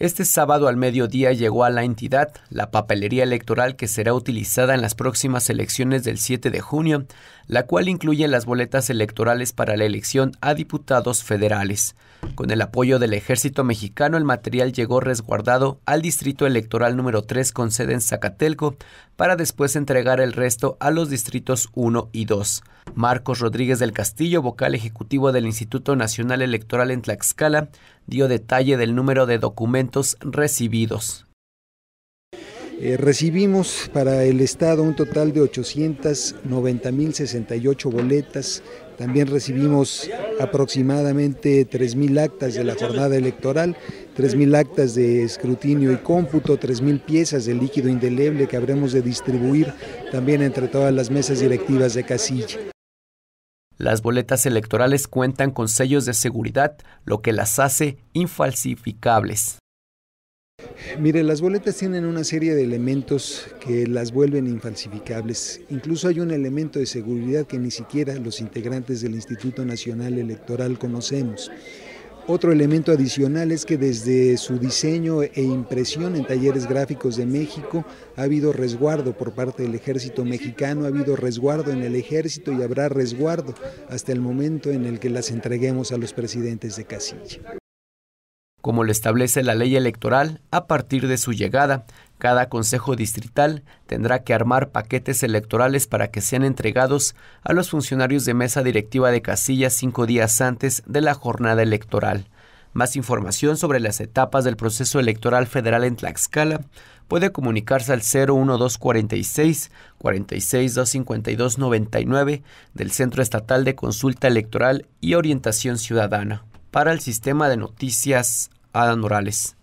Este sábado al mediodía llegó a la entidad la papelería electoral que será utilizada en las próximas elecciones del 7 de junio, la cual incluye las boletas electorales para la elección a diputados federales. Con el apoyo del ejército mexicano, el material llegó resguardado al Distrito Electoral número 3 con sede en Zacatelco, para después entregar el resto a los distritos 1 y 2. Marcos Rodríguez del Castillo, vocal ejecutivo del Instituto Nacional Electoral en Tlaxcala, dio detalle del número de documentos recibidos. Eh, recibimos para el Estado un total de 890.068 boletas. También recibimos aproximadamente 3.000 actas de la jornada electoral, 3.000 actas de escrutinio y cómputo, 3.000 piezas de líquido indeleble que habremos de distribuir también entre todas las mesas directivas de casilla. Las boletas electorales cuentan con sellos de seguridad, lo que las hace infalsificables. Mire, las boletas tienen una serie de elementos que las vuelven infalsificables. Incluso hay un elemento de seguridad que ni siquiera los integrantes del Instituto Nacional Electoral conocemos. Otro elemento adicional es que desde su diseño e impresión en talleres gráficos de México ha habido resguardo por parte del ejército mexicano, ha habido resguardo en el ejército y habrá resguardo hasta el momento en el que las entreguemos a los presidentes de casilla como lo establece la ley electoral, a partir de su llegada, cada consejo distrital tendrá que armar paquetes electorales para que sean entregados a los funcionarios de mesa directiva de casillas cinco días antes de la jornada electoral. Más información sobre las etapas del proceso electoral federal en Tlaxcala puede comunicarse al 01246 4625299 del Centro Estatal de Consulta Electoral y Orientación Ciudadana para el sistema de noticias Adán Morales.